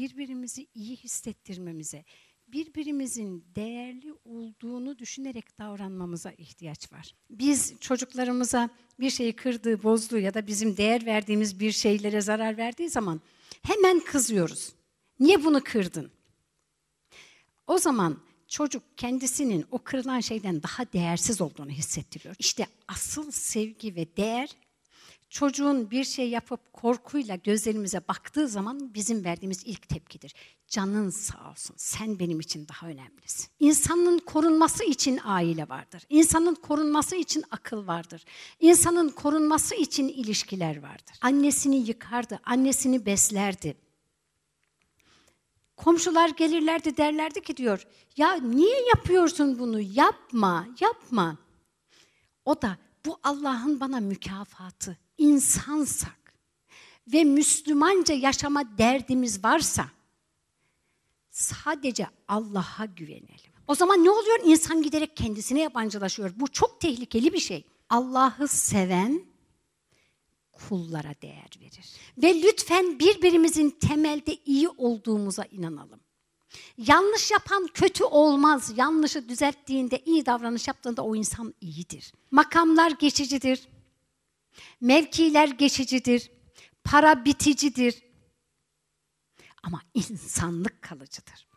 birbirimizi iyi hissettirmemize, birbirimizin değerli olduğunu düşünerek davranmamıza ihtiyaç var. Biz çocuklarımıza bir şeyi kırdığı, bozduğu ya da bizim değer verdiğimiz bir şeylere zarar verdiği zaman hemen kızıyoruz. Niye bunu kırdın? O zaman çocuk kendisinin o kırılan şeyden daha değersiz olduğunu hissettiriyor. İşte asıl sevgi ve değer çocuğun bir şey yapıp korkuyla gözlerimize baktığı zaman bizim verdiğimiz ilk tepkidir. Canın sağ olsun, sen benim için daha önemlisin. İnsanın korunması için aile vardır. İnsanın korunması için akıl vardır. İnsanın korunması için ilişkiler vardır. Annesini yıkardı, annesini beslerdi. Komşular gelirlerdi derlerdi ki diyor, ya niye yapıyorsun bunu? Yapma, yapma. O da bu Allah'ın bana mükafatı. insansak ve Müslümanca yaşama derdimiz varsa sadece Allah'a güvenelim. O zaman ne oluyor? İnsan giderek kendisine yabancılaşıyor. Bu çok tehlikeli bir şey. Allah'ı seven kullara değer verir. Ve lütfen birbirimizin temelde iyi olduğumuza inanalım. Yanlış yapan kötü olmaz. Yanlışı düzelttiğinde, iyi davranış yaptığında o insan iyidir. Makamlar geçicidir. Mevkiler geçicidir. Para biticidir. Ama insanlık kalıcıdır.